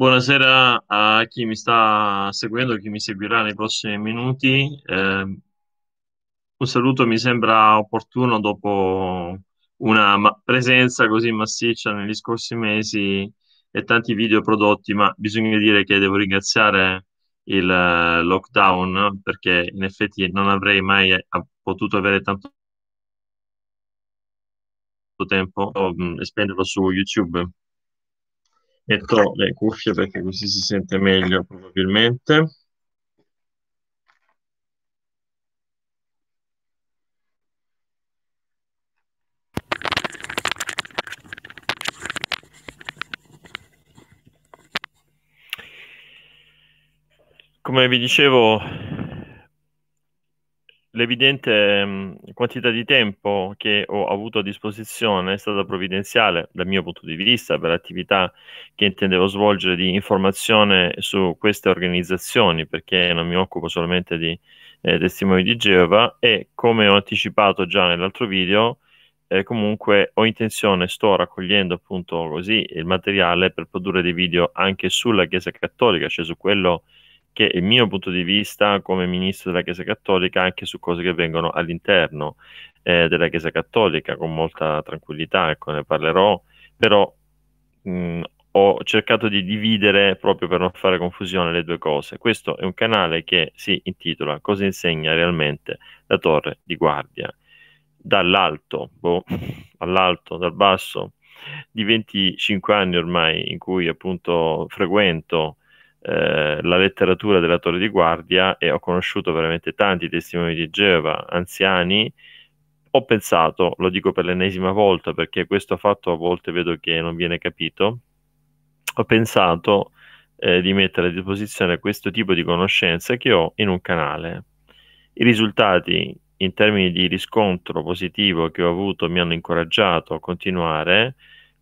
Buonasera a chi mi sta seguendo, chi mi seguirà nei prossimi minuti. Eh, un saluto mi sembra opportuno dopo una ma- presenza così massiccia negli scorsi mesi e tanti video prodotti, ma bisogna dire che devo ringraziare il eh, lockdown perché in effetti non avrei mai eh, potuto avere tanto tempo a mm, spenderlo su YouTube metto le cuffie perché così si sente meglio probabilmente. Come vi dicevo, l'evidente mm, quantità di tempo che ho avuto a disposizione è stata provvidenziale dal mio punto di vista per l'attività che intendevo svolgere di informazione su queste organizzazioni, perché non mi occupo solamente di eh, testimoni di Geova e come ho anticipato già nell'altro video, eh, comunque ho intenzione, sto raccogliendo appunto così il materiale per produrre dei video anche sulla Chiesa Cattolica, cioè su quello che anche il mio punto di vista come ministro della Chiesa Cattolica anche su cose che vengono all'interno eh, della Chiesa Cattolica con molta tranquillità, ecco ne parlerò, però mh, ho cercato di dividere proprio per non fare confusione le due cose. Questo è un canale che si intitola Cosa insegna realmente la torre di guardia? Dall'alto, boh, all'alto, dal basso, di 25 anni ormai in cui appunto frequento eh, la letteratura della Torre di Guardia e ho conosciuto veramente tanti testimoni di Geova, anziani. Ho pensato, lo dico per l'ennesima volta perché questo fatto a volte vedo che non viene capito, ho pensato eh, di mettere a disposizione questo tipo di conoscenze che ho in un canale. I risultati in termini di riscontro positivo che ho avuto mi hanno incoraggiato a continuare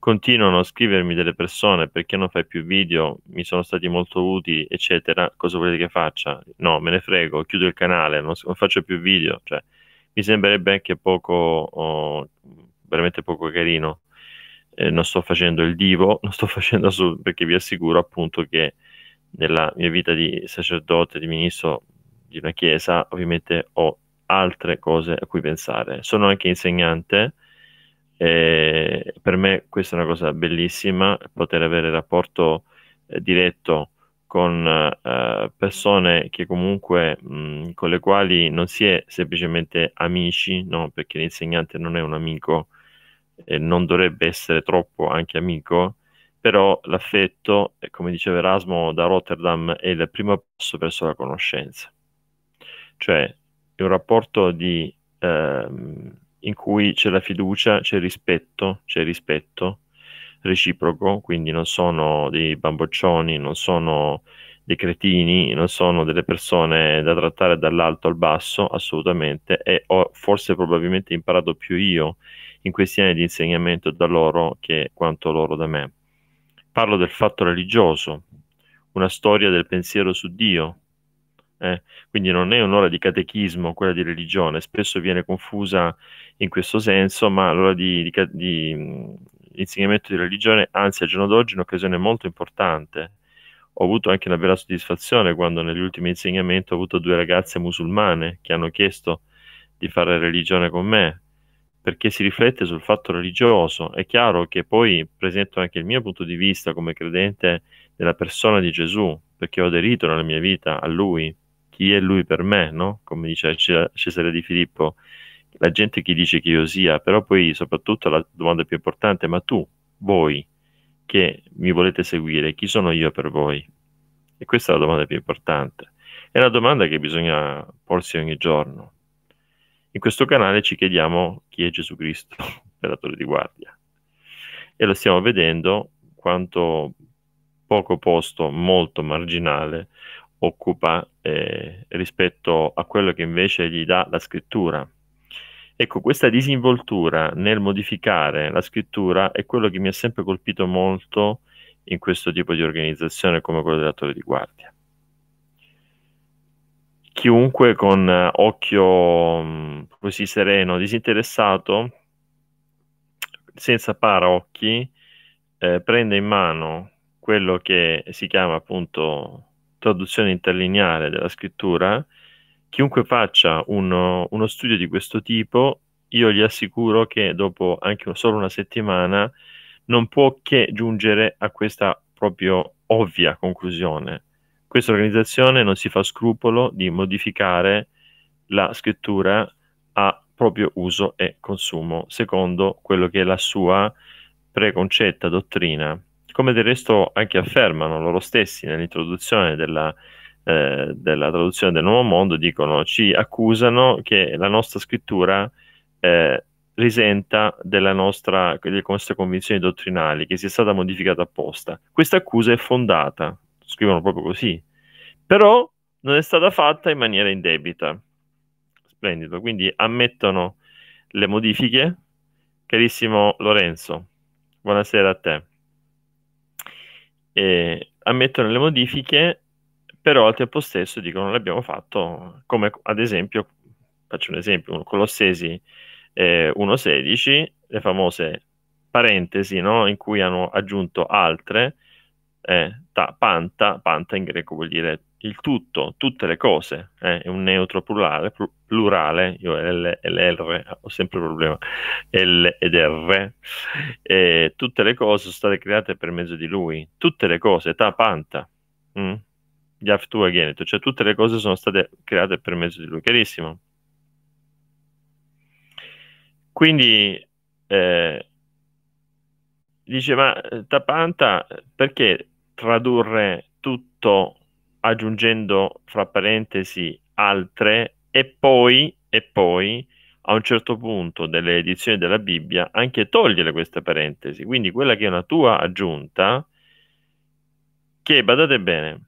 continuano a scrivermi delle persone perché non fai più video, mi sono stati molto utili, eccetera, cosa volete che faccia? No, me ne frego, chiudo il canale, non, non faccio più video, cioè, mi sembrerebbe anche poco, oh, veramente poco carino. Eh, non sto facendo il divo, non sto facendo assolutamente, perché vi assicuro appunto che nella mia vita di sacerdote, di ministro di una chiesa, ovviamente ho altre cose a cui pensare. Sono anche insegnante, e per me questa è una cosa bellissima, poter avere rapporto eh, diretto con eh, persone che comunque mh, con le quali non si è semplicemente amici, no? perché l'insegnante non è un amico e non dovrebbe essere troppo anche amico, però l'affetto, eh, come diceva Erasmo da Rotterdam, è il primo passo verso la conoscenza. Cioè è un rapporto di... Ehm, in cui c'è la fiducia, c'è il rispetto, c'è il rispetto reciproco, quindi non sono dei bamboccioni, non sono dei cretini, non sono delle persone da trattare dall'alto al basso, assolutamente, e ho forse probabilmente imparato più io in questi anni di insegnamento da loro che quanto loro da me. Parlo del fatto religioso, una storia del pensiero su Dio, eh? Quindi non è un'ora di catechismo quella di religione, spesso viene confusa in questo senso, ma l'ora di, di, di mm, insegnamento di religione, anzi al giorno d'oggi è un'occasione molto importante. Ho avuto anche una bella soddisfazione quando negli ultimi insegnamenti ho avuto due ragazze musulmane che hanno chiesto di fare religione con me, perché si riflette sul fatto religioso. È chiaro che poi presento anche il mio punto di vista come credente della persona di Gesù, perché ho aderito nella mia vita a lui, chi è lui per me, no? come dice Cesare di Filippo, la gente chi dice che io sia, però poi soprattutto la domanda più importante, ma tu, voi che mi volete seguire, chi sono io per voi? E questa è la domanda più importante. È la domanda che bisogna porsi ogni giorno. In questo canale ci chiediamo chi è Gesù Cristo, operatore di guardia. E lo stiamo vedendo quanto poco posto, molto marginale, occupa eh, rispetto a quello che invece gli dà la scrittura. Ecco, questa disinvoltura nel modificare la scrittura è quello che mi ha sempre colpito molto in questo tipo di organizzazione come quella dell'attore di guardia. Chiunque con eh, occhio mm, così sereno, disinteressato, senza paraocchi, eh, prende in mano quello che si chiama appunto traduzione interlineare della scrittura, chiunque faccia uno, uno studio di questo tipo, io gli assicuro che dopo anche solo una settimana non può che giungere a questa proprio ovvia conclusione. Questa organizzazione non si fa scrupolo di modificare la scrittura a proprio uso e consumo, secondo quello che è la sua preconcetta dottrina come del resto anche affermano loro stessi nell'introduzione della, eh, della traduzione del Nuovo Mondo, dicono ci accusano che la nostra scrittura eh, risenta nostra, delle nostre convinzioni dottrinali, che sia stata modificata apposta. Questa accusa è fondata, scrivono proprio così, però non è stata fatta in maniera indebita. Splendido, quindi ammettono le modifiche. Carissimo Lorenzo, buonasera a te e ammettono le modifiche, però al tempo stesso dicono l'abbiamo fatto come ad esempio, faccio un esempio, Colossesi eh, 1.16, le famose parentesi no? in cui hanno aggiunto altre, eh, ta, panta, panta in greco vuol dire il tutto, tutte le cose, eh, è un neutro plurale, plurale io L e l'R, ho sempre un problema, L ed R, e tutte le cose sono state create per mezzo di lui, tutte le cose, tapanta, mm? Yaftu Agenet, cioè tutte le cose sono state create per mezzo di lui, chiarissimo. Quindi eh, dice, ma eh, tapanta perché tradurre tutto aggiungendo fra parentesi altre e poi, e poi a un certo punto delle edizioni della Bibbia anche togliere queste parentesi. Quindi quella che è una tua aggiunta, che badate bene,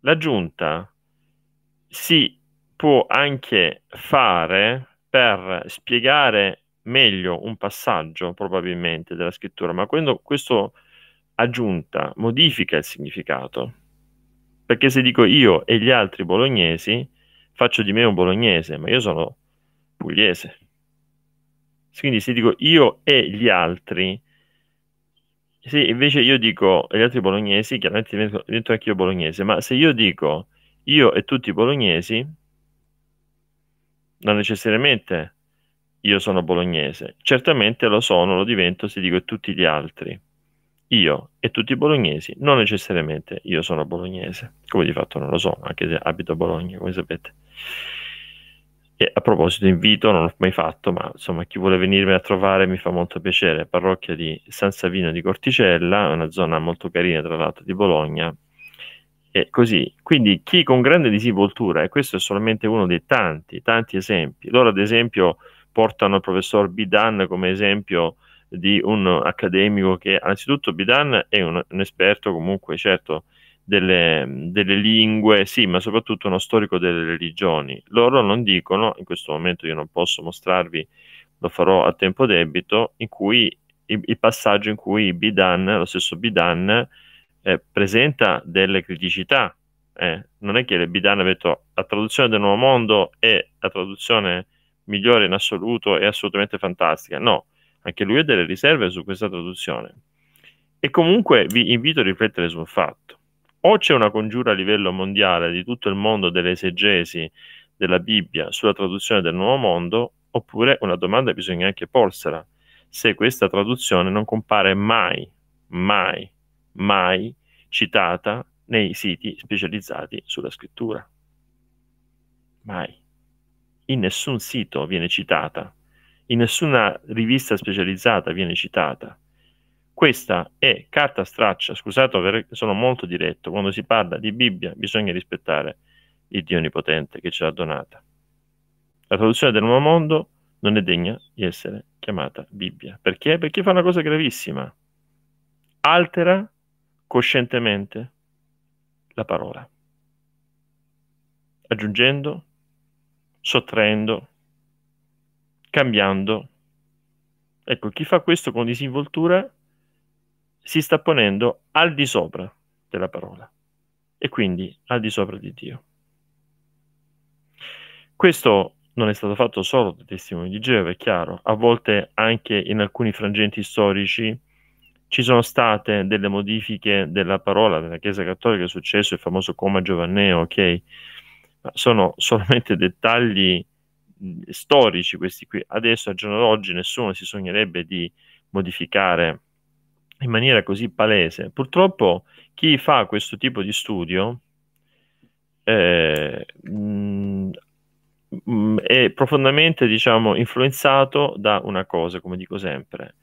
l'aggiunta si può anche fare per spiegare meglio un passaggio probabilmente della scrittura, ma quando questo aggiunta modifica il significato. Perché se dico io e gli altri bolognesi, faccio di me un bolognese, ma io sono pugliese. Quindi se dico io e gli altri, se invece io dico gli altri bolognesi, chiaramente divento, divento anche io bolognese, ma se io dico io e tutti i bolognesi, non necessariamente io sono bolognese, certamente lo sono, lo divento se dico tutti gli altri io e tutti i bolognesi, non necessariamente io sono bolognese, come di fatto non lo so, anche se abito a Bologna, come sapete. E a proposito, invito, non l'ho mai fatto, ma insomma chi vuole venirmi a trovare mi fa molto piacere, parrocchia di San Savino di Corticella, una zona molto carina tra l'altro di Bologna, e così. Quindi chi con grande disinvoltura, e questo è solamente uno dei tanti, tanti esempi, loro ad esempio portano il professor Bidan come esempio di un accademico che anzitutto Bidan è un, un esperto comunque certo delle, delle, lingue, sì, ma soprattutto uno storico delle religioni. Loro non dicono, in questo momento io non posso mostrarvi, lo farò a tempo debito, in cui il, passaggio in cui Bidan, lo stesso Bidan, eh, presenta delle criticità. Eh, non è che Bidan ha detto la traduzione del Nuovo Mondo è la traduzione migliore in assoluto, è assolutamente fantastica. No, anche lui ha delle riserve su questa traduzione. E comunque vi invito a riflettere sul fatto. O c'è una congiura a livello mondiale di tutto il mondo delle esegesi della Bibbia sulla traduzione del Nuovo Mondo, oppure una domanda bisogna anche porsela, se questa traduzione non compare mai, mai, mai citata nei siti specializzati sulla scrittura. Mai. In nessun sito viene citata in nessuna rivista specializzata viene citata. Questa è carta straccia, scusate, sono molto diretto, quando si parla di Bibbia bisogna rispettare il Dio Onnipotente che ce l'ha donata. La traduzione del nuovo mondo non è degna di essere chiamata Bibbia. Perché? Perché fa una cosa gravissima. Altera coscientemente la parola, aggiungendo, sottraendo, cambiando. Ecco, chi fa questo con disinvoltura si sta ponendo al di sopra della parola e quindi al di sopra di Dio. Questo non è stato fatto solo dai testimoni di Geova, è chiaro, a volte anche in alcuni frangenti storici ci sono state delle modifiche della parola della Chiesa Cattolica, è successo il famoso coma giovanneo, ok? sono solamente dettagli storici questi qui. Adesso, al giorno d'oggi, nessuno si sognerebbe di modificare in maniera così palese. Purtroppo chi fa questo tipo di studio eh, mh, è profondamente, diciamo, influenzato da una cosa, come dico sempre.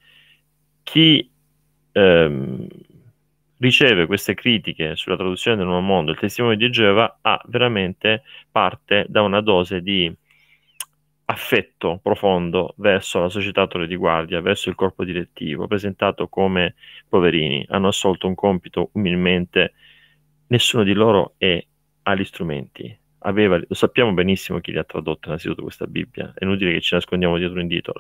Chi ehm, riceve queste critiche sulla traduzione del Nuovo Mondo, il testimone di Geova, ha veramente parte da una dose di affetto profondo verso la società Torre di Guardia, verso il corpo direttivo, presentato come poverini, hanno assolto un compito umilmente, nessuno di loro è, ha gli strumenti, aveva, lo sappiamo benissimo chi li ha tradotti innanzitutto questa Bibbia, è inutile che ci nascondiamo dietro un dito,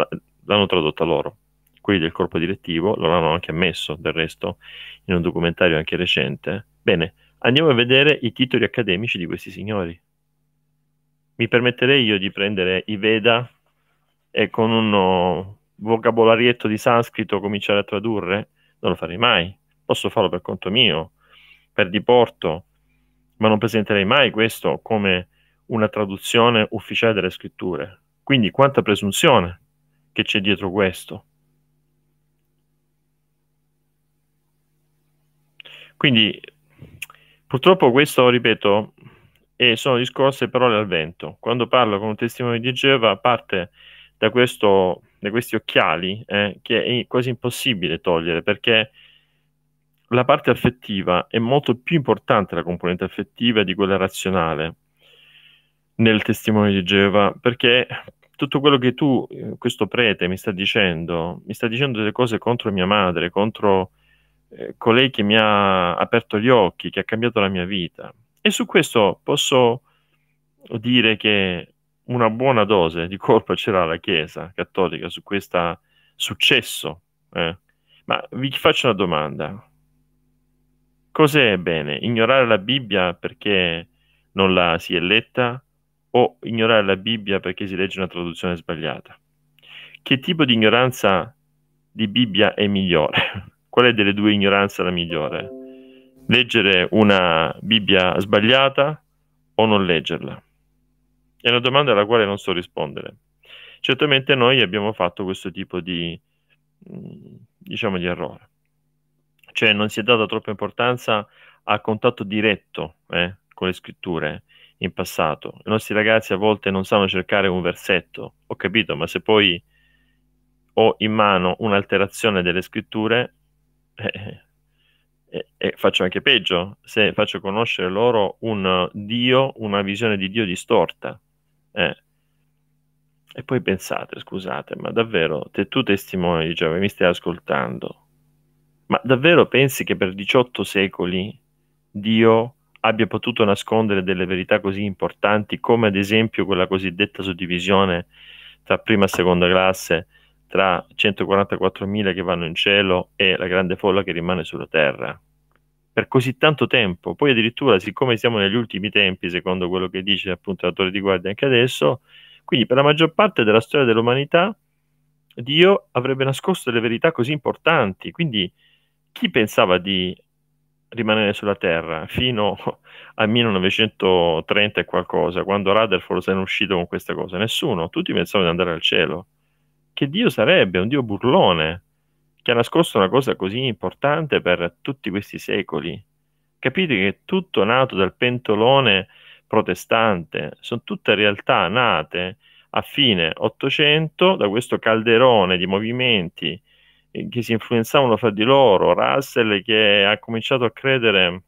l'hanno tradotta loro, quelli del corpo direttivo, lo hanno anche ammesso del resto in un documentario anche recente. Bene, andiamo a vedere i titoli accademici di questi signori mi permetterei io di prendere i Veda e con un oh, vocabolarietto di sanscrito cominciare a tradurre? Non lo farei mai. Posso farlo per conto mio, per diporto, ma non presenterei mai questo come una traduzione ufficiale delle scritture. Quindi quanta presunzione che c'è dietro questo. Quindi purtroppo questo, ripeto, e sono discorse parole al vento. Quando parlo con un testimone di Geova parte da, questo, da questi occhiali eh, che è quasi impossibile togliere perché la parte affettiva è molto più importante la componente affettiva di quella razionale nel testimone di Geova perché tutto quello che tu, eh, questo prete, mi sta dicendo, mi sta dicendo delle cose contro mia madre, contro eh, colei che mi ha aperto gli occhi, che ha cambiato la mia vita. E su questo posso dire che una buona dose di colpa c'era la Chiesa cattolica su questo successo. Eh. Ma vi faccio una domanda. Cos'è bene? Ignorare la Bibbia perché non la si è letta o ignorare la Bibbia perché si legge una traduzione sbagliata? Che tipo di ignoranza di Bibbia è migliore? Qual è delle due ignoranze la migliore? leggere una Bibbia sbagliata o non leggerla? È una domanda alla quale non so rispondere. Certamente noi abbiamo fatto questo tipo di, mm, diciamo, di errore. Cioè non si è data troppa importanza al contatto diretto eh, con le scritture in passato. I nostri ragazzi a volte non sanno cercare un versetto, ho capito, ma se poi ho in mano un'alterazione delle scritture, eh, e, e, faccio anche peggio, se faccio conoscere loro un Dio, una visione di Dio distorta. Eh. E poi pensate, scusate, ma davvero, te tu testimoni di Giove, mi stai ascoltando, ma davvero pensi che per 18 secoli Dio abbia potuto nascondere delle verità così importanti come ad esempio quella cosiddetta suddivisione tra prima e seconda classe tra 144.000 che vanno in cielo e la grande folla che rimane sulla terra. Per così tanto tempo, poi addirittura, siccome siamo negli ultimi tempi, secondo quello che dice appunto la di Guardia anche adesso, quindi per la maggior parte della storia dell'umanità, Dio avrebbe nascosto delle verità così importanti. Quindi chi pensava di rimanere sulla Terra fino al 1930 e qualcosa, quando Rutherford se ne è uscito con questa cosa? Nessuno, tutti pensavano di andare al cielo che Dio sarebbe? Un Dio burlone che ha nascosto una cosa così importante per tutti questi secoli. Capite che è tutto nato dal pentolone protestante, sono tutte realtà nate a fine Ottocento da questo calderone di movimenti eh, che si influenzavano fra di loro, Russell che ha cominciato a credere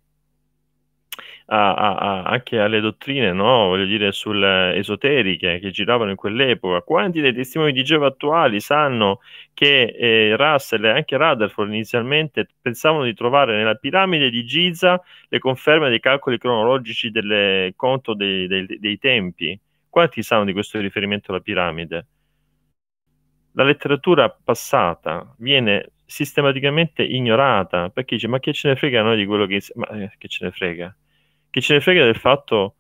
a, a, anche alle dottrine, no? voglio dire, sul, eh, esoteriche che giravano in quell'epoca. Quanti dei testimoni di Geova attuali sanno che eh, Russell e anche Rutherford inizialmente pensavano di trovare nella piramide di Giza le conferme dei calcoli cronologici del conto dei, dei, dei tempi? Quanti sanno di questo riferimento alla piramide? La letteratura passata viene sistematicamente ignorata perché dice ma che ce ne frega noi di quello che... Ma eh, che ce ne frega? Chi ce ne frega del fatto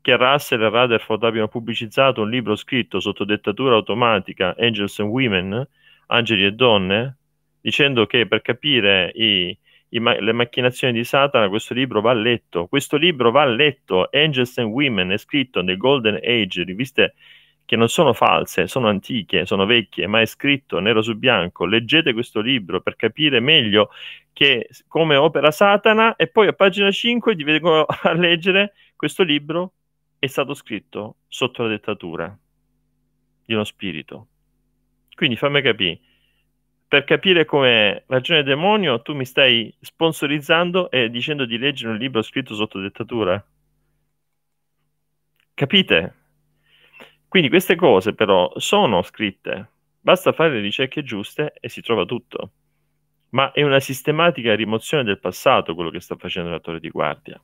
che Russell e Rutherford abbiano pubblicizzato un libro scritto sotto dettatura automatica, Angels and Women, Angeli e Donne, dicendo che per capire i, i, le macchinazioni di Satana questo libro va letto. Questo libro va letto, Angels and Women, è scritto nel Golden Age, riviste che non sono false, sono antiche, sono vecchie, ma è scritto nero su bianco. Leggete questo libro per capire meglio che come opera Satana e poi a pagina 5 ti vengo a leggere questo libro è stato scritto sotto la dettatura di uno spirito. Quindi fammi capire, per capire come ragione demonio tu mi stai sponsorizzando e dicendo di leggere un libro scritto sotto dettatura. Capite? Quindi queste cose però sono scritte, basta fare le ricerche giuste e si trova tutto. Ma è una sistematica rimozione del passato quello che sta facendo l'attore di guardia.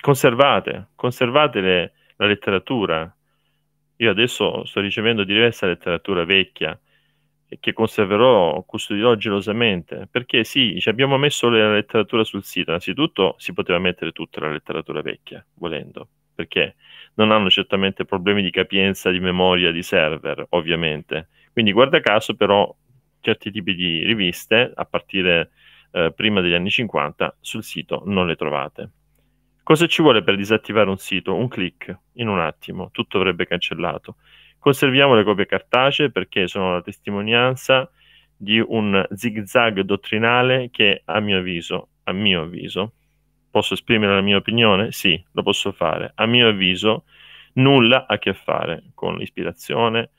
Conservate, conservate le, la letteratura. Io adesso sto ricevendo diversa letteratura vecchia che conserverò, custodirò gelosamente, perché sì, ci abbiamo messo la letteratura sul sito, innanzitutto si poteva mettere tutta la letteratura vecchia, volendo perché non hanno certamente problemi di capienza di memoria di server, ovviamente. Quindi guarda caso però certi tipi di riviste, a partire eh, prima degli anni 50, sul sito non le trovate. Cosa ci vuole per disattivare un sito? Un clic, in un attimo, tutto avrebbe cancellato. Conserviamo le copie cartacee perché sono la testimonianza di un zigzag dottrinale che, a mio avviso, a mio avviso Posso esprimere la mia opinione? Sì, lo posso fare. A mio avviso, nulla ha a che fare con l'ispirazione,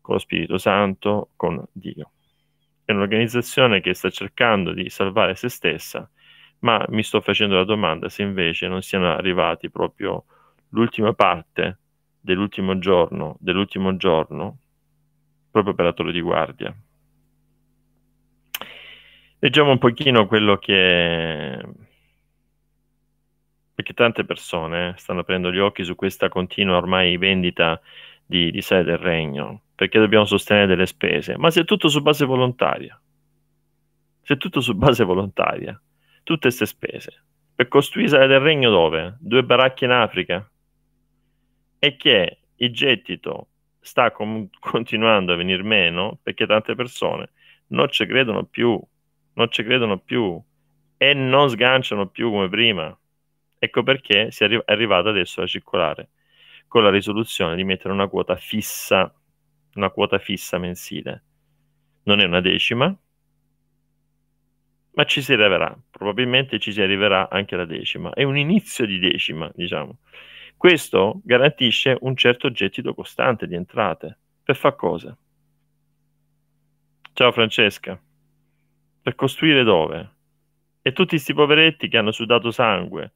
con lo Spirito Santo, con Dio. È un'organizzazione che sta cercando di salvare se stessa, ma mi sto facendo la domanda se invece non siano arrivati proprio l'ultima parte dell'ultimo giorno, dell'ultimo giorno, proprio per la torre di guardia. Leggiamo un pochino quello che perché tante persone stanno aprendo gli occhi su questa continua ormai vendita di, di sede del regno, perché dobbiamo sostenere delle spese, ma se è tutto su base volontaria, se è tutto su base volontaria, tutte queste spese, per costruire sede del regno dove? Due baracche in Africa? E che il gettito sta com- continuando a venire meno perché tante persone non ci credono più, non ci credono più e non sganciano più come prima Ecco perché si è, arri- è arrivata adesso a circolare con la risoluzione di mettere una quota fissa, una quota fissa mensile. Non è una decima, ma ci si arriverà, probabilmente ci si arriverà anche alla decima, è un inizio di decima, diciamo. Questo garantisce un certo gettito costante di entrate. Per far cosa? Ciao Francesca. Per costruire dove? E tutti questi poveretti che hanno sudato sangue,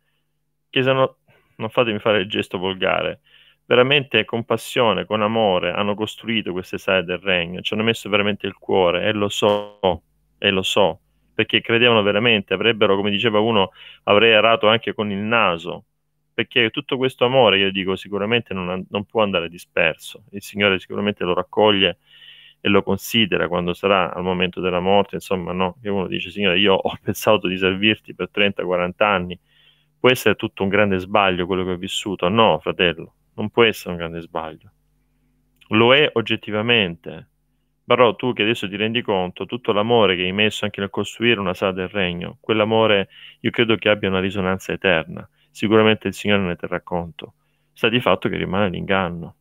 sono, non fatemi fare il gesto volgare, veramente con passione, con amore, hanno costruito queste sale del regno, ci hanno messo veramente il cuore e lo so, e lo so, perché credevano veramente, avrebbero, come diceva uno, avrei errato anche con il naso, perché tutto questo amore, io dico, sicuramente non, non può andare disperso, il Signore sicuramente lo raccoglie e lo considera quando sarà al momento della morte, insomma, no, che uno dice, Signore, io ho pensato di servirti per 30-40 anni, può essere tutto un grande sbaglio quello che ho vissuto. No, fratello, non può essere un grande sbaglio. Lo è oggettivamente. Però tu che adesso ti rendi conto, tutto l'amore che hai messo anche nel costruire una sala del regno, quell'amore io credo che abbia una risonanza eterna. Sicuramente il Signore ne terrà conto. Sta di fatto che rimane l'inganno.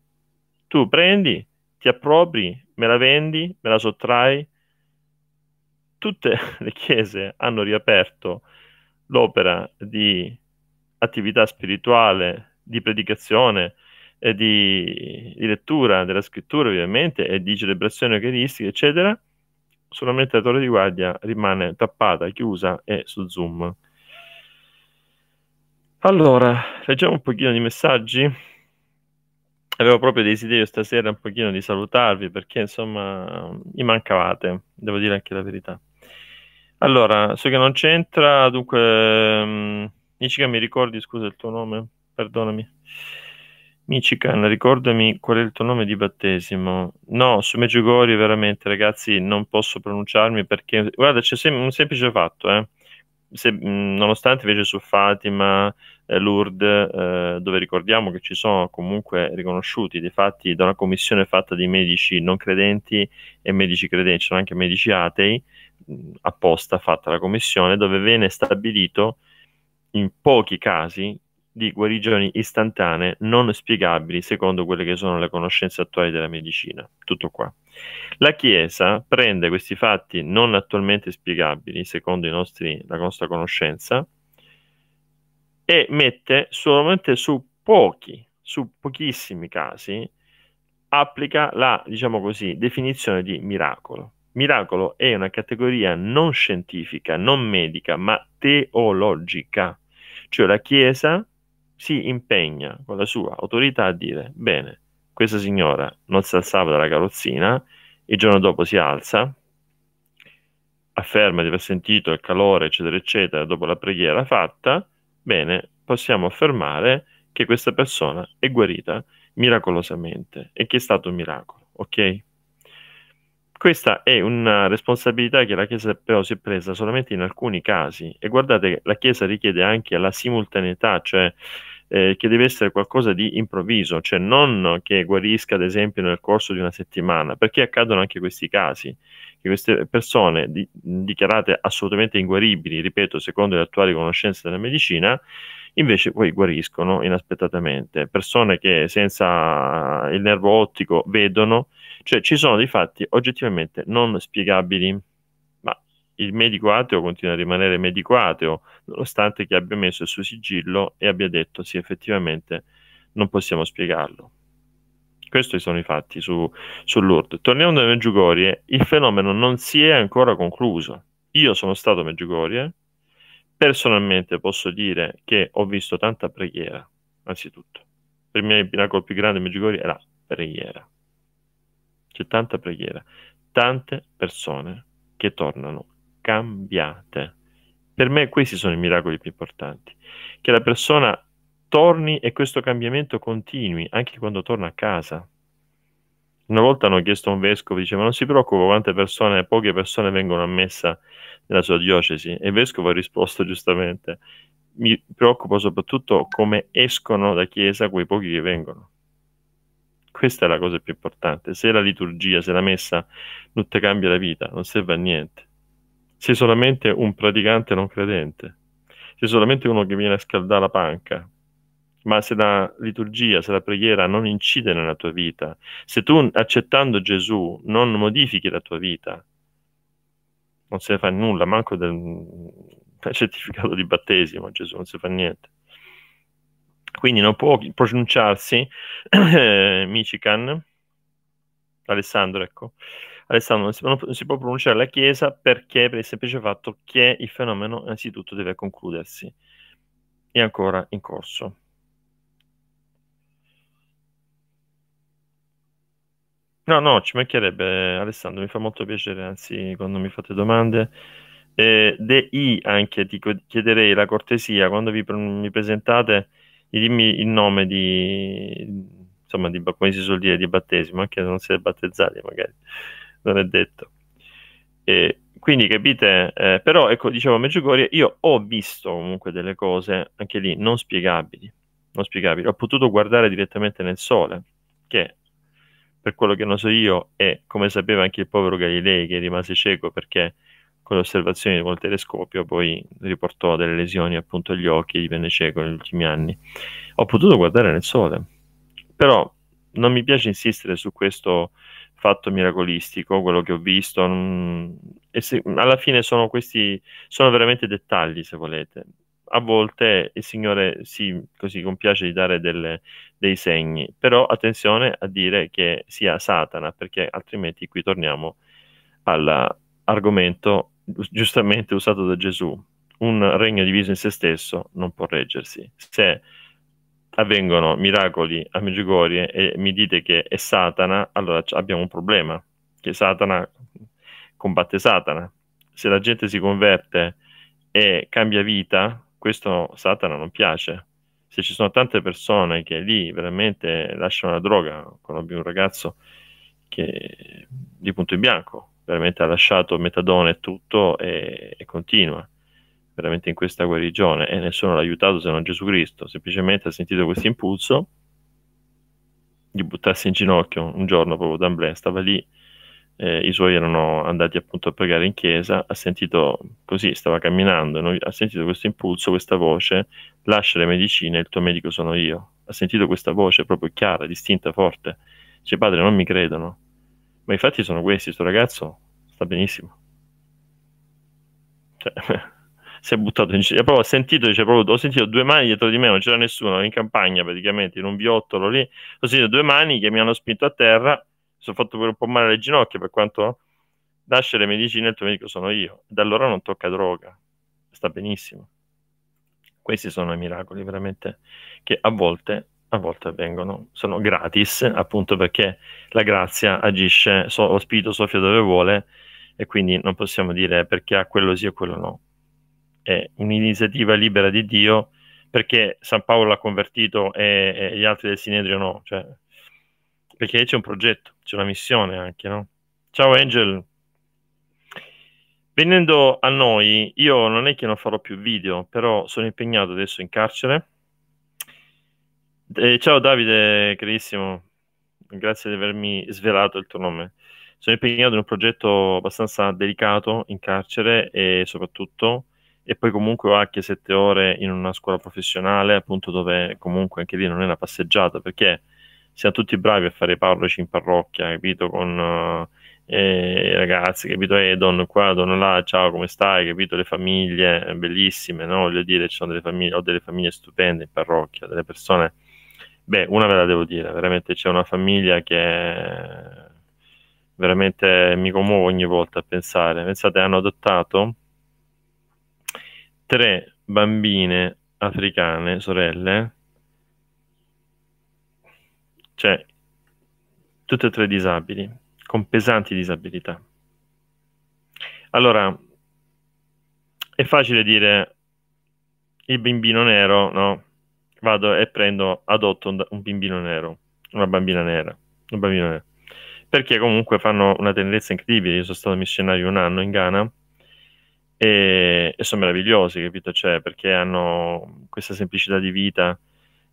Tu prendi, ti appropri, me la vendi, me la sottrai. Tutte le chiese hanno riaperto l'opera di attività spirituale, di predicazione, e di, di, lettura della scrittura ovviamente e di celebrazione eucaristica, eccetera, solamente la torre di guardia rimane tappata, chiusa e su Zoom. Allora, leggiamo un pochino di messaggi avevo proprio desiderio stasera un pochino di salutarvi perché insomma mi mancavate, devo dire anche la verità. Allora, so che non c'entra, dunque mm, Michigan, mi ricordi, scusa il tuo nome? Perdonami. Michigan, ricordami qual è il tuo nome di battesimo. No, su Meggiugori veramente, ragazzi, non posso pronunciarmi perché... Guarda, c'è sem- un semplice fatto, eh. Se, mh, mm, nonostante invece su Fatima, eh, Lourdes, eh, dove ricordiamo che ci sono comunque riconosciuti dei fatti da una commissione fatta di medici non credenti e medici credenti, ci anche medici atei, mh, mm, apposta fatta la commissione, dove viene stabilito in pochi casi di guarigioni istantanee non spiegabili secondo quelle che sono le conoscenze attuali della medicina. Tutto qua. La Chiesa prende questi fatti non attualmente spiegabili secondo nostri, la nostra conoscenza e mette solamente su pochi, su pochissimi casi, applica la, diciamo così, definizione di miracolo. Miracolo è una categoria non scientifica, non medica, ma teologica cioè la Chiesa si impegna con la sua autorità a dire, bene, questa signora non si alzava dalla carrozzina, il giorno dopo si alza, afferma di aver sentito il calore, eccetera, eccetera, dopo la preghiera fatta, bene, possiamo affermare che questa persona è guarita miracolosamente e che è stato un miracolo, ok? Questa è una responsabilità che la Chiesa però si è presa solamente in alcuni casi e guardate la Chiesa richiede anche la simultaneità, cioè eh, che deve essere qualcosa di improvviso, cioè non che guarisca ad esempio nel corso di una settimana, perché accadono anche questi casi, che queste persone di, dichiarate assolutamente inguaribili, ripeto, secondo le attuali conoscenze della medicina, invece poi guariscono inaspettatamente, persone che senza il nervo ottico vedono, cioè ci sono dei fatti oggettivamente non spiegabili, ma il medico ateo continua a rimanere medico ateo, nonostante che abbia messo il suo sigillo e abbia detto sì, effettivamente non possiamo spiegarlo. Questi sono i fatti su, sull'Urd. Torniamo da Meggiugorie, il fenomeno non si è ancora concluso. Io sono stato a Meggiugorie, personalmente posso dire che ho visto tanta preghiera, anzitutto. Per me il miracolo più grande di Meggiugorie era preghiera c'è tanta preghiera, tante persone che tornano cambiate. Per me questi sono i miracoli più importanti, che la persona torni e questo cambiamento continui anche quando torna a casa. Una volta hanno chiesto a un vescovo, diceva non si preoccupa quante persone, poche persone vengono ammesse nella sua diocesi e il vescovo ha risposto giustamente mi preoccupo soprattutto come escono da chiesa quei pochi che vengono questa è la cosa più importante. Se la liturgia, se la messa non ti cambia la vita, non serve a niente. Sei solamente un praticante non credente, sei solamente uno che viene a scaldare la panca. Ma se la liturgia, se la preghiera non incide nella tua vita, se tu accettando Gesù non modifichi la tua vita, non se ne fa nulla, manco del, certificato di battesimo, Gesù non si fa niente quindi non può pronunciarsi Michigan, Alessandro ecco, Alessandro non si, non si, può pronunciare la Chiesa perché per il semplice fatto che il fenomeno innanzitutto deve concludersi, è ancora in corso. No, no, ci mancherebbe Alessandro, mi fa molto piacere, anzi quando mi fate domande. Eh, DI anche ti chiederei la cortesia quando vi, vi presentate dimmi il nome di, insomma, di, come si suol dire, di battesimo, anche se non siete battezzati magari, non è detto. E quindi capite, eh, però ecco, dicevo a Meggiugorie, io ho visto comunque delle cose, anche lì, non spiegabili, non spiegabili. Ho potuto guardare direttamente nel sole, che per quello che non so io, e come sapeva anche il povero Galilei che rimase cieco perché con le osservazioni col telescopio poi riportò delle lesioni appunto agli occhi e divenne cieco negli ultimi anni. Ho potuto guardare nel sole, però non mi piace insistere su questo fatto miracolistico, quello che ho visto, non... se, alla fine sono questi, sono veramente dettagli se volete. A volte il Signore si così compiace di dare delle, dei segni, però attenzione a dire che sia Satana, perché altrimenti qui torniamo all'argomento giustamente usato da Gesù, un regno diviso in se stesso non può reggersi. Se avvengono miracoli a Meggiugorie e mi dite che è Satana, allora abbiamo un problema, che Satana combatte Satana. Se la gente si converte e cambia vita, questo Satana non piace. Se ci sono tante persone che lì veramente lasciano la droga, conobbi un ragazzo che di punto in bianco, veramente ha lasciato metadone e tutto e, e continua veramente in questa guarigione e nessuno l'ha aiutato se non Gesù Cristo, semplicemente ha sentito questo impulso di buttarsi in ginocchio un giorno proprio D'Amblè, stava lì, eh, i suoi erano andati appunto a pregare in chiesa, ha sentito così, stava camminando, no? ha sentito questo impulso, questa voce, lascia le medicine, il tuo medico sono io, ha sentito questa voce proprio chiara, distinta, forte, dice padre non mi credono, ma i fatti sono questi, questo ragazzo sta benissimo. Cioè, si è buttato in giro, ho sentito, dice, proprio, ho sentito due mani dietro di me, non c'era nessuno, in campagna praticamente, in un viottolo lì, ho sentito due mani che mi hanno spinto a terra, mi sono fatto pure un po' male alle ginocchia per quanto nasce le medicine, il tuo medico sono io, da allora non tocca droga, sta benissimo. Questi sono i miracoli veramente che a volte a volte avvengono, sono gratis, appunto perché la grazia agisce, so, lo spirito soffia dove vuole e quindi non possiamo dire perché ha quello sì o quello no. È un'iniziativa libera di Dio perché San Paolo l'ha convertito e, e, gli altri del Sinedrio no, cioè, perché c'è un progetto, c'è una missione anche, no? Ciao Angel! Venendo a noi, io non è che non farò più video, però sono impegnato adesso in carcere eh, ciao Davide, carissimo, grazie di avermi svelato il tuo nome. Sono impegnato in un progetto abbastanza delicato in carcere e soprattutto, e poi comunque ho anche sette ore in una scuola professionale, appunto dove comunque anche lì non è una passeggiata, perché siamo tutti bravi a fare i parroci in parrocchia, capito? Con uh, eh, eh ragazzi, capito? Eh, don qua, don là, ciao, come stai? Capito? Le famiglie eh, bellissime, no? Voglio dire, ci sono delle famiglie, ho delle famiglie stupende in parrocchia, delle persone Beh, una ve la devo dire, veramente c'è una famiglia che veramente mi commuovo ogni volta a pensare. Pensate, hanno adottato tre bambine africane, sorelle, cioè tutte e tre disabili, con pesanti disabilità. Allora, è facile dire il bambino nero, no? vado e prendo, adotto un, un bambino nero, una bambina nera, una bambina nera. Perché comunque fanno una tenerezza incredibile. Io sono stato missionario un anno in Ghana e, e sono meravigliosi, capito? Cioè, perché hanno questa semplicità di vita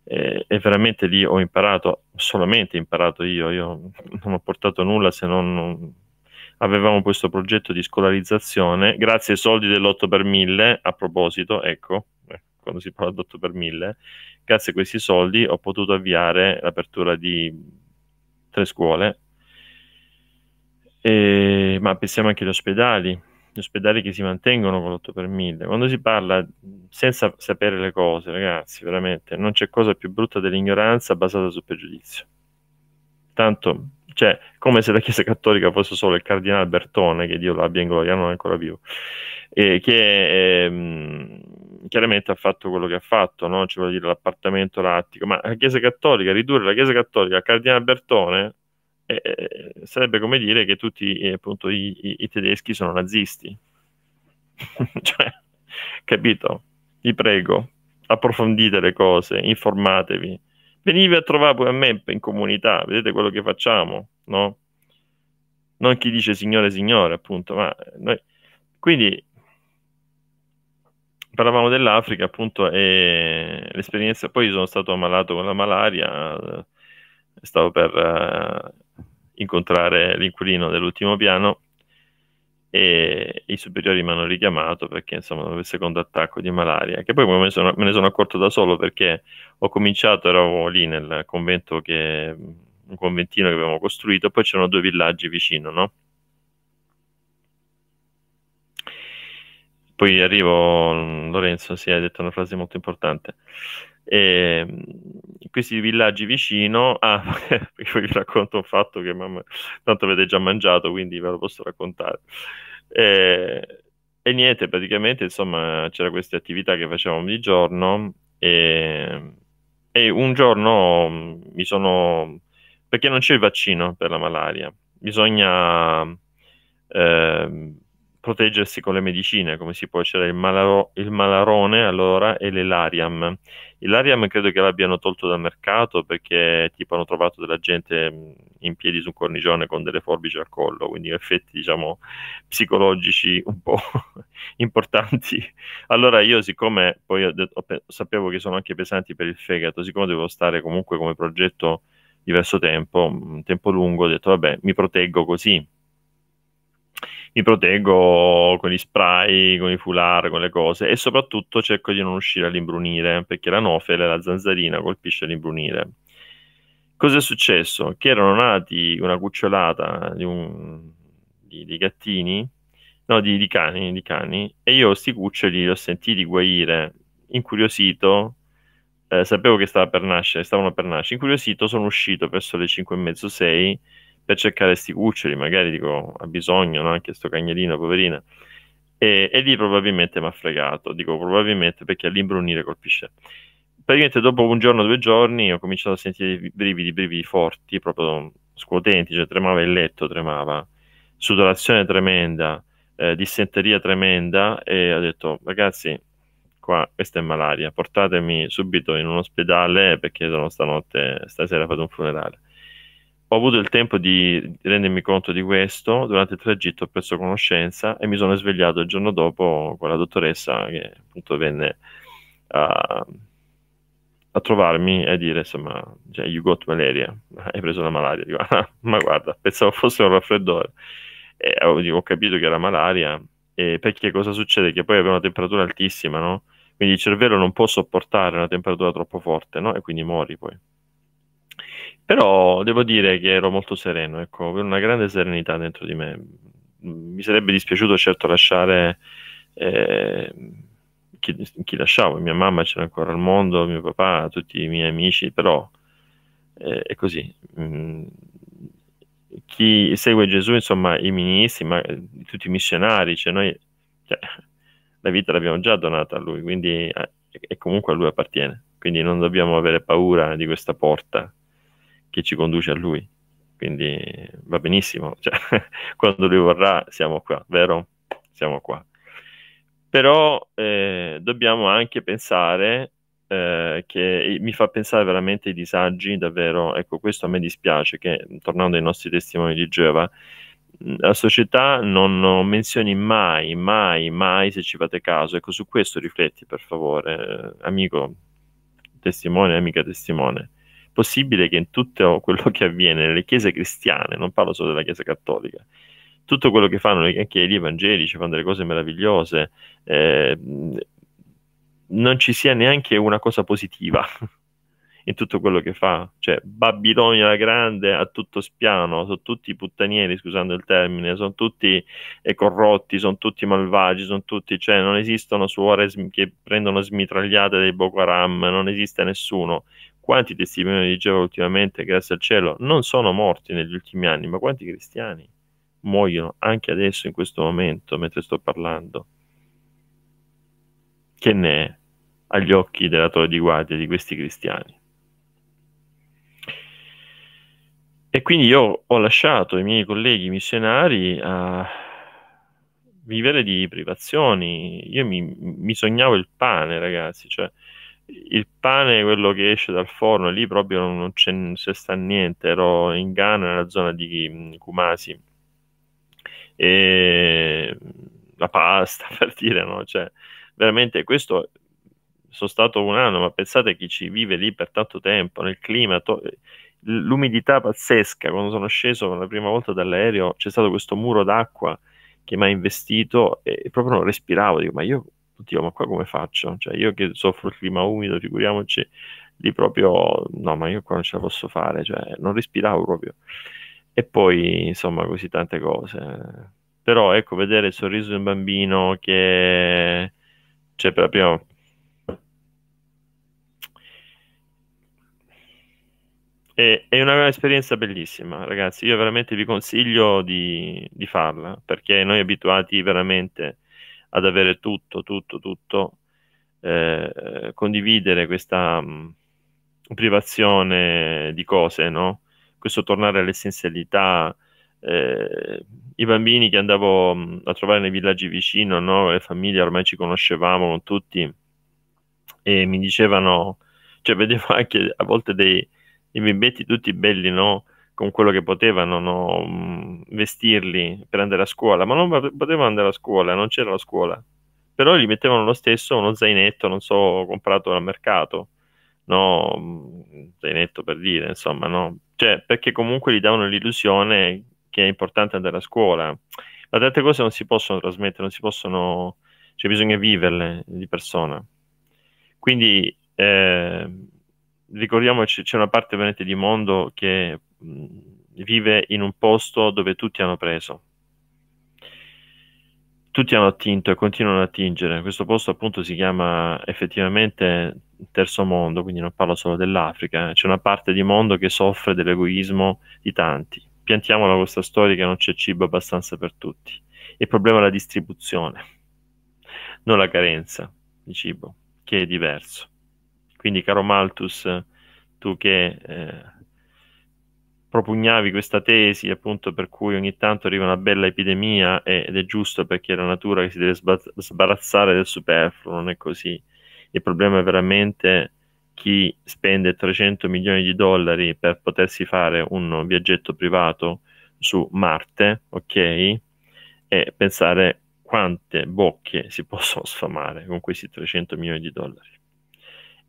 e, e, veramente lì ho imparato, solamente imparato io, io non ho portato nulla se non, non avevamo questo progetto di scolarizzazione grazie ai soldi dell'8 per 1000 a proposito ecco quando si parla di 8 per 1000 grazie a questi soldi ho potuto avviare l'apertura di tre scuole, e, ma pensiamo anche agli ospedali, gli ospedali che si mantengono con l'8 per 1000. Quando si parla senza sapere le cose, ragazzi, veramente non c'è cosa più brutta dell'ignoranza basata sul pregiudizio. Tanto, cioè, come se la Chiesa Cattolica fosse solo il cardinale Bertone, che Dio l'abbia gloria, non è ancora vivo, e che... Ehm, chiaramente ha fatto quello che ha fatto, no? ci vuole dire l'appartamento, l'attico, ma la Chiesa Cattolica, ridurre la Chiesa Cattolica a Cardinale Bertone eh, eh, eh, sarebbe come dire che tutti eh, appunto, i, i, i, tedeschi sono nazisti. cioè, capito? Vi prego, approfondite le cose, informatevi. Venite a trovare poi a me in comunità, vedete quello che facciamo, no? Non chi dice signore, signore, appunto, ma noi... Quindi parlavamo dell'Africa appunto e l'esperienza poi sono stato ammalato con la malaria eh, stavo per uh, incontrare l'inquilino dell'ultimo piano e i superiori mi hanno richiamato perché insomma avevo il secondo attacco di malaria che poi me ne, sono, me ne sono accorto da solo perché ho cominciato ero lì nel convento che un conventino che avevamo costruito poi c'erano due villaggi vicino no? poi arrivo, Lorenzo, si sì, hai detto una frase molto importante. E, ehm, questi villaggi vicino, ah, perché vi racconto un fatto che mamma, tanto avete già mangiato, quindi ve lo posso raccontare. E, eh, e niente, praticamente, insomma, c'era queste attività che facevamo ogni giorno e, ehm, e un giorno mm, mi sono... perché non c'è il vaccino per la malaria, bisogna... Eh, proteggersi con le medicine, come si può c'era il, malaro, il malarone allora e l'elariam. L'elariam credo che l'abbiano tolto dal mercato perché tipo hanno trovato della gente mm, in piedi su un cornicione con delle forbici al collo, quindi effetti diciamo psicologici un po' importanti. Allora io siccome poi ho detto, ho, sapevo che sono anche pesanti per il fegato, siccome devo stare comunque come progetto diverso tempo, un tempo lungo, ho detto vabbè mi proteggo così mi proteggo con gli spray, con i foulard, con le cose e soprattutto cerco di non uscire all'imbrunire perché la nofele, la zanzarina, colpisce l'imbrunire. Cosa è successo? Che erano nati una cucciolata di, un, di, di gattini, no, di, di, cani, di cani, e io questi cuccioli li ho sentiti guaire, incuriosito, eh, sapevo che stava per nascere, stavano per nascere, incuriosito sono uscito verso le 5 e mezzo, 6 per cercare questi cuccioli, magari dico ha bisogno no? anche sto cagnolino, poverina. E, e lì probabilmente mi ha fregato, dico probabilmente perché all'imbrunire colpisce. Praticamente dopo un giorno, due giorni ho cominciato a sentire brividi, brividi forti, proprio scuotenti, cioè tremava il letto, tremava, sudorazione tremenda, eh, dissenteria tremenda e ho detto ragazzi qua questa è malaria, portatemi subito in un ospedale perché sono stanotte, stasera fate un funerale. Ho avuto il tempo di rendermi conto di questo, durante il tragitto ho preso conoscenza e mi sono svegliato il giorno dopo con la dottoressa che appunto venne a, a trovarmi e a dire insomma, cioè, you got malaria, hai preso la malaria, Dico, ah, ma guarda, pensavo fosse un raffreddore. E oh, ho, capito che era malaria, e perché cosa succede? Che poi aveva una temperatura altissima, no? Quindi il cervello non può sopportare una temperatura troppo forte, no? E quindi muori poi. Però devo dire che ero molto sereno, ecco, avevo una grande serenità dentro di me. Mi sarebbe dispiaciuto certo lasciare eh, chi, chi, lasciavo, mia mamma c'era ancora al mondo, mio papà, tutti i miei amici, però eh, è così. Mm, chi segue Gesù, insomma, i ministri, ma eh, tutti i missionari, cioè noi cioè, la vita l'abbiamo già donata a lui, quindi eh, e comunque a lui appartiene. Quindi non dobbiamo avere paura di questa porta che ci conduce a lui. Quindi va benissimo, cioè, quando lui vorrà siamo qua, vero? Siamo qua. Però eh, dobbiamo anche pensare eh, che mi fa pensare veramente ai disagi, davvero, ecco questo a me dispiace, che tornando ai nostri testimoni di Geova, la società non, menzioni mai, mai, mai se ci fate caso. Ecco, su questo rifletti per favore, eh, amico testimone, amica testimone possibile che in tutto quello che avviene nelle chiese cristiane, non parlo solo della chiesa cattolica, tutto quello che fanno anche gli evangelici, fanno delle cose meravigliose, eh, non ci sia neanche una cosa positiva in tutto quello che fa. Cioè, Babilonia la grande a tutto spiano, sono tutti puttanieri, scusando il termine, sono tutti eh, corrotti, sono tutti malvagi, sono tutti, cioè, non esistono suore che prendono smitragliate dei Boko Haram, non esiste nessuno. Quanti testimoni di Geova ultimamente, grazie al cielo, non sono morti negli ultimi anni, ma quanti cristiani muoiono anche adesso, in questo momento, mentre sto parlando? Che ne è agli occhi della torre di guardia di questi cristiani? E quindi io ho lasciato i miei colleghi missionari a vivere di privazioni. Io mi, mi sognavo il pane, ragazzi, cioè il pane, quello che esce dal forno, lì proprio non, non c'è non sta niente. Ero in Ghana, nella zona di mm, Kumasi. E mm, la pasta, per dire, no? Cioè, veramente questo sono stato un anno, ma pensate chi ci vive lì per tanto tempo, nel clima, to- l'umidità pazzesca. Quando sono sceso per la prima volta dall'aereo c'è stato questo muro d'acqua che mi ha investito e proprio non respiravo. Dico, ma io oddio, ma qua come faccio? Cioè, io che soffro il clima umido, figuriamoci, lì proprio, no, ma io qua non ce la posso fare, cioè, non respiravo proprio. E poi, insomma, così tante cose. Però, ecco, vedere il sorriso di un bambino che, cioè, proprio. È, una, esperienza bellissima, ragazzi. Io veramente vi consiglio di, di farla perché noi abituati veramente ad avere tutto, tutto, tutto, eh, condividere questa mh, mm, privazione di cose, no? questo tornare all'essenzialità. Eh, I bambini che andavo mh, mm, a trovare nei villaggi vicino, no? le famiglie ormai ci conoscevamo tutti e mi dicevano, cioè vedevo anche a volte dei, i bimbetti tutti belli, no? con quello che potevano no, vestirli per andare a scuola, ma non potevano andare a scuola, non c'era la scuola. Però gli mettevano lo stesso uno zainetto, non so, comprato al mercato, no, zainetto per dire, insomma, no? Cioè, perché comunque gli davano l'illusione che è importante andare a scuola. Ma tante cose non si possono trasmettere, non si possono, cioè bisogna viverle di persona. Quindi eh, ricordiamoci, c'è una parte veramente di mondo che vive in un posto dove tutti hanno preso, tutti hanno attinto e continuano ad attingere. Questo posto appunto si chiama effettivamente terzo mondo, quindi non parlo solo dell'Africa, eh. c'è una parte di mondo che soffre dell'egoismo di tanti. Piantiamo la vostra storia che non c'è cibo abbastanza per tutti. Il problema è la distribuzione, non la carenza di cibo, che è diverso. Quindi, caro Malthus, tu che eh, propugnavi questa tesi appunto per cui ogni tanto arriva una bella epidemia e, ed è giusto perché è la natura che si deve sba- sbarazzare del superfluo, non è così. Il problema è veramente chi spende 300 milioni di dollari per potersi fare un viaggetto privato su Marte, ok? E pensare quante bocche si possono sfamare con questi 300 milioni di dollari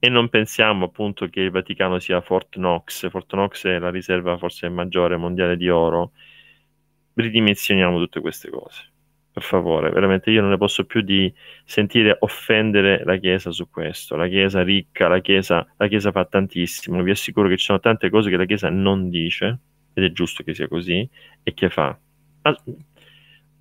e non pensiamo appunto che il Vaticano sia Fort Knox, Fort Knox è la riserva forse maggiore mondiale di oro, ridimensioniamo tutte queste cose. Per favore, veramente io non ne posso più di sentire offendere la Chiesa su questo. La Chiesa ricca, la Chiesa, la Chiesa fa tantissimo. Vi assicuro che ci sono tante cose che la Chiesa non dice, ed è giusto che sia così, e che fa. Ma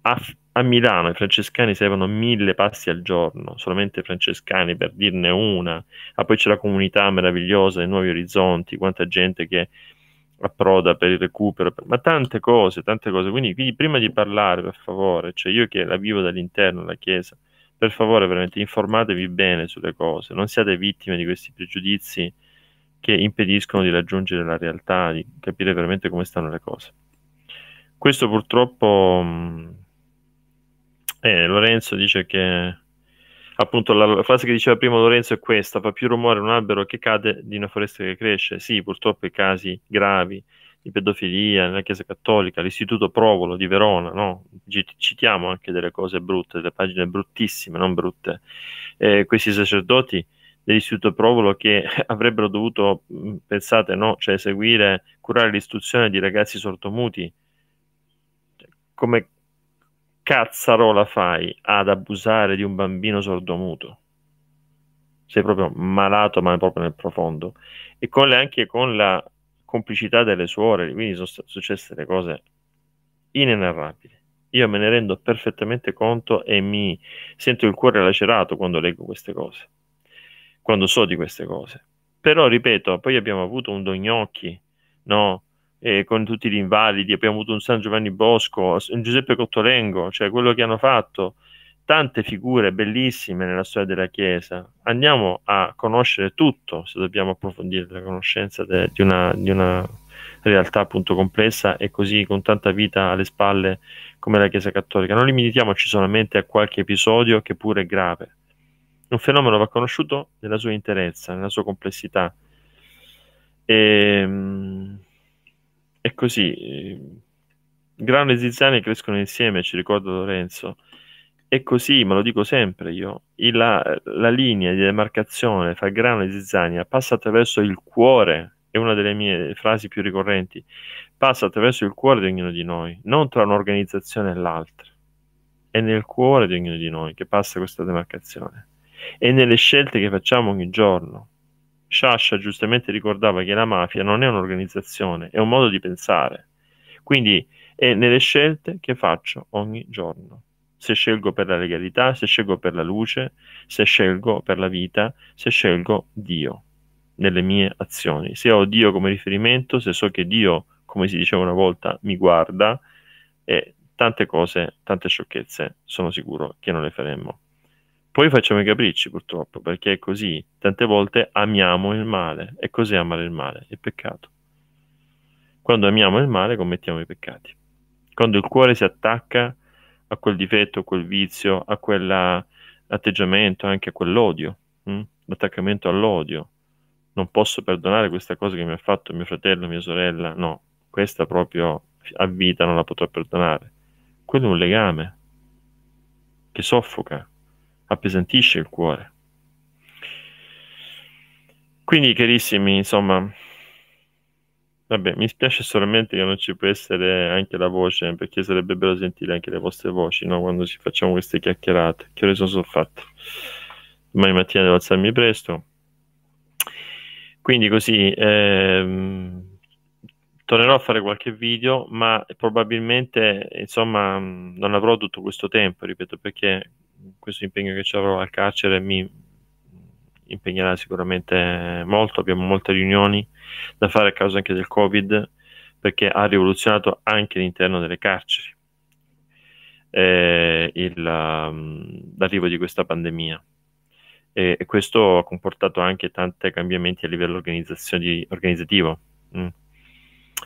a, a, Milano i francescani servono mille passi al giorno, solamente i francescani per dirne una, ah, poi c'è la comunità meravigliosa di Nuovi Orizzonti, quanta gente che approda per il recupero, per... ma tante cose, tante cose, quindi, quindi, prima di parlare per favore, cioè io che la vivo dall'interno la Chiesa, per favore veramente informatevi bene sulle cose, non siate vittime di questi pregiudizi che impediscono di raggiungere la realtà, di capire veramente come stanno le cose. Questo purtroppo eh, Lorenzo dice che appunto la, frase che diceva prima Lorenzo è questa, fa più rumore un albero che cade di una foresta che cresce. Sì, purtroppo i casi gravi di pedofilia nella Chiesa Cattolica, l'Istituto Provolo di Verona, no? citiamo anche delle cose brutte, delle pagine bruttissime, non brutte, eh, questi sacerdoti dell'Istituto Provolo che avrebbero dovuto, mm, pensate, no? cioè, seguire, curare l'istruzione di ragazzi sordomuti. Cioè, come, cazzarola fai ad abusare di un bambino sordomuto? Sei proprio malato, ma proprio nel profondo. E con le, anche con la complicità delle suore, quindi sono successe le cose inenarrabili. Io me ne rendo perfettamente conto e mi sento il cuore lacerato quando leggo queste cose, quando so di queste cose. Però, ripeto, poi abbiamo avuto un Dognocchi, no? eh, con tutti gli invalidi, abbiamo avuto un San Giovanni Bosco, un Giuseppe Cottolengo, cioè quello che hanno fatto tante figure bellissime nella storia della Chiesa. Andiamo a conoscere tutto se dobbiamo approfondire la conoscenza de, di, una, di, una, realtà appunto complessa e così con tanta vita alle spalle come la Chiesa Cattolica. Non limitiamoci solamente a qualche episodio che pure è grave. Un fenomeno va conosciuto nella sua interezza, nella sua complessità. E, ehm, è così. Ehm, grano e zizzane crescono insieme, ci ricorda Lorenzo. È così, ma lo dico sempre io. La, la linea di demarcazione fra grano e zizzania passa attraverso il cuore, è una delle mie frasi più ricorrenti, passa attraverso il cuore di ognuno di noi, non tra un'organizzazione e l'altra. È nel cuore di ognuno di noi che passa questa demarcazione. È nelle scelte che facciamo ogni giorno, Sciascia giustamente ricordava che la mafia non è un'organizzazione, è un modo di pensare. Quindi è nelle scelte che faccio ogni giorno. Se scelgo per la legalità, se scelgo per la luce, se scelgo per la vita, se scelgo Dio nelle mie azioni. Se ho Dio come riferimento, se so che Dio, come si diceva una volta, mi guarda, e tante cose, tante sciocchezze, sono sicuro che non le faremmo poi facciamo i capricci purtroppo perché è così tante volte amiamo il male e cos'è amare il male? il peccato quando amiamo il male commettiamo i peccati quando il cuore si attacca a quel difetto, a quel vizio a quell'atteggiamento anche a quell'odio mh? Mm? l'attaccamento all'odio non posso perdonare questa cosa che mi ha fatto mio fratello, mia sorella no, questa proprio a vita non la potrò perdonare quello è un legame che soffoca appesantisce il cuore. Quindi, carissimi, insomma, vabbè, mi spiace solamente che non ci può essere anche la voce, perché sarebbe bello sentire anche le vostre voci, no? Quando ci facciamo queste chiacchierate. Che ore sono soffatto? Domani mattina devo alzarmi presto. Quindi così, ehm, tornerò a fare qualche video, ma probabilmente, insomma, non avrò tutto questo tempo, ripeto, perché questo impegno che ci avrò al carcere mi impegnerà sicuramente molto, abbiamo molte riunioni da fare a causa anche del Covid perché ha rivoluzionato anche l'interno delle carceri eh, il, um, l'arrivo di questa pandemia e, e, questo ha comportato anche tanti cambiamenti a livello organizzativo. Mm.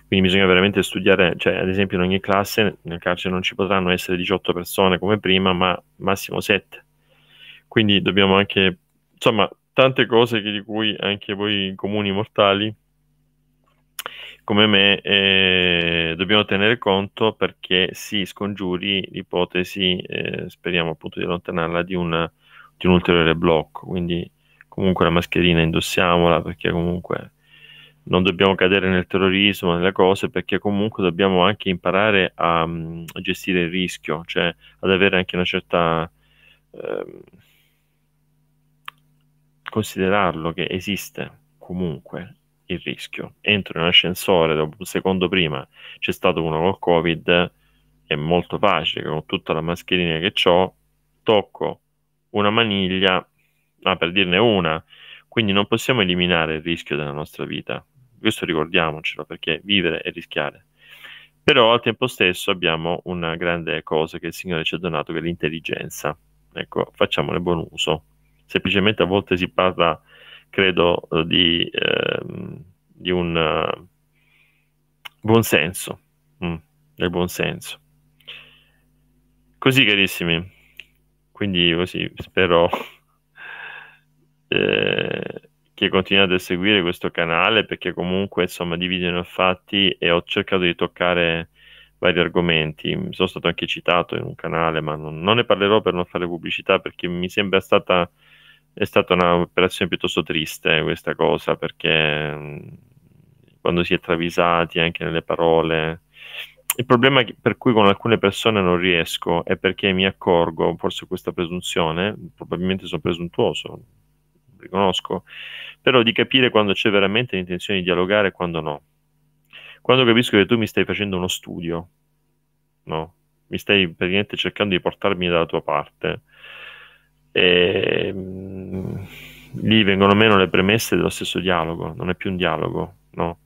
Quindi bisogna veramente studiare, cioè ad esempio in ogni classe nel carcere non ci potranno essere 18 persone come prima, ma massimo 7. Quindi dobbiamo anche, insomma, tante cose di cui anche voi comuni mortali come me eh, dobbiamo tenere conto perché si scongiuri l'ipotesi, eh, speriamo appunto di allontanarla, di, una, di un ulteriore blocco. Quindi comunque la mascherina indossiamola perché comunque non dobbiamo cadere nel terrorismo, nelle cose, perché comunque dobbiamo anche imparare a, a mm, gestire il rischio, cioè ad avere anche una certa... Eh, considerarlo che esiste comunque il rischio. Entro in un ascensore, dopo un secondo prima c'è stato uno col Covid, è molto facile, con tutta la mascherina che ho, tocco una maniglia, ah, per dirne una, quindi non possiamo eliminare il rischio della nostra vita, questo ricordiamocelo perché vivere è rischiare. Però al tempo stesso abbiamo una grande cosa che il Signore ci ha donato, che è l'intelligenza. Ecco, facciamone buon uso. Semplicemente a volte si parla, credo, di, eh, di ehm, un uh, buon senso. Mm, del buon senso. Così, carissimi. Quindi così spero... Eh, che continuate a seguire questo canale perché comunque insomma dividono fatti e ho cercato di toccare vari argomenti. Sono stato anche citato in un canale, ma non, non ne parlerò per non fare pubblicità perché mi sembra stata è stata un'operazione piuttosto triste questa cosa perché quando si è travisati anche nelle parole. Il problema per cui con alcune persone non riesco è perché mi accorgo, forse questa presunzione, probabilmente sono presuntuoso, riconosco, però di capire quando c'è veramente l'intenzione di dialogare e quando no. Quando capisco che tu mi stai facendo uno studio, no? mi stai per niente cercando di portarmi dalla tua parte, e, ehm, mh, lì vengono meno le premesse dello stesso dialogo, non è più un dialogo, no?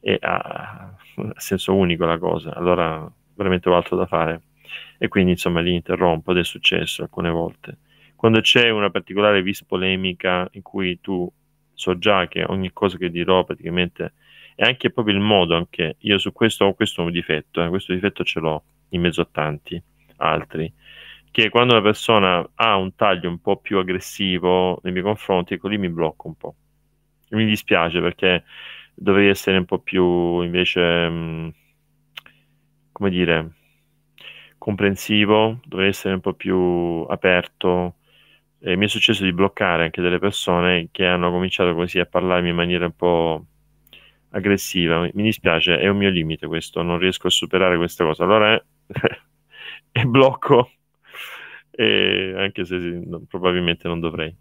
E ah, ha senso unico la cosa, allora veramente ho altro da fare. E quindi insomma li interrompo ed è successo alcune volte quando c'è una particolare vis polemica in cui tu so già che ogni cosa che dirò praticamente è anche proprio il modo anche io su questo ho questo un difetto eh, questo difetto ce l'ho in mezzo a tanti altri che quando una persona ha un taglio un po' più aggressivo nei miei confronti ecco lì mi blocco un po' mi dispiace perché dovrei essere un po' più invece mh, mm, come dire comprensivo dovrei essere un po' più aperto e mi è successo di bloccare anche delle persone che hanno cominciato così a parlarmi in maniera un po' aggressiva. Mi dispiace, è un mio limite questo, non riesco a superare questa cosa. Allora eh, e blocco, e anche se no, probabilmente non dovrei.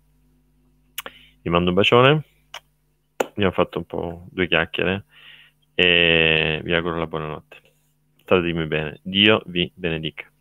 Vi mando un bacione, ho fatto un po' due chiacchiere e vi auguro la buonanotte. Statemi bene, Dio vi benedica.